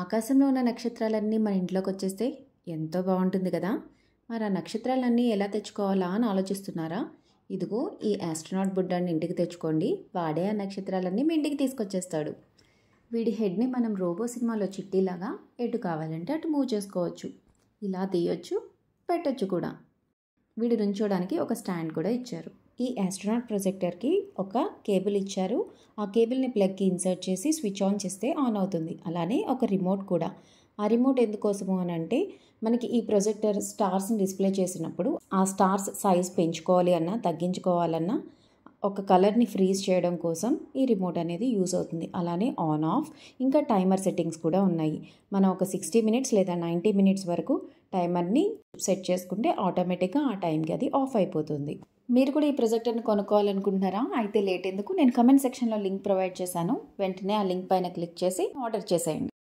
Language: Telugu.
ఆకాశంలో ఉన్న నక్షత్రాలన్నీ మన ఇంట్లోకి వచ్చేస్తే ఎంతో బాగుంటుంది కదా మరి ఆ నక్షత్రాలన్నీ ఎలా తెచ్చుకోవాలా అని ఆలోచిస్తున్నారా ఇదిగో ఈ ఆస్ట్రోనాట్ బుడ్డాన్ని ఇంటికి తెచ్చుకోండి వాడే ఆ నక్షత్రాలన్నీ మీ ఇంటికి తీసుకొచ్చేస్తాడు వీడి హెడ్ని మనం రోబో సినిమాలో చిట్టిలాగా ఎటు కావాలంటే అటు మూవ్ చేసుకోవచ్చు ఇలా తీయొచ్చు పెట్టొచ్చు కూడా వీడు నుంచోడానికి ఒక స్టాండ్ కూడా ఇచ్చారు ఈ యాస్ట్రోనాట్ ప్రొజెక్టర్కి ఒక కేబుల్ ఇచ్చారు ఆ కేబుల్ని ప్లగ్కి ఇన్సర్ట్ చేసి స్విచ్ ఆన్ చేస్తే ఆన్ అవుతుంది అలానే ఒక రిమోట్ కూడా ఆ రిమోట్ ఎందుకోసము అని అంటే మనకి ఈ ప్రొజెక్టర్ స్టార్స్ని డిస్ప్లే చేసినప్పుడు ఆ స్టార్స్ సైజ్ పెంచుకోవాలి అన్నా తగ్గించుకోవాలన్నా ఒక కలర్ని ఫ్రీజ్ చేయడం కోసం ఈ రిమోట్ అనేది యూజ్ అవుతుంది అలానే ఆన్ ఆఫ్ ఇంకా టైమర్ సెట్టింగ్స్ కూడా ఉన్నాయి మనం ఒక సిక్స్టీ మినిట్స్ లేదా నైంటీ మినిట్స్ వరకు టైమర్ని సెట్ చేసుకుంటే ఆటోమేటిక్గా ఆ టైంకి అది ఆఫ్ అయిపోతుంది మీరు కూడా ఈ ప్రొజెక్టర్ని కొనుక్కోవాలనుకుంటున్నారా అయితే లేట్ ఎందుకు నేను కమెంట్ సెక్షన్లో లింక్ ప్రొవైడ్ చేశాను వెంటనే ఆ లింక్ పైన క్లిక్ చేసి ఆర్డర్ చేసేయండి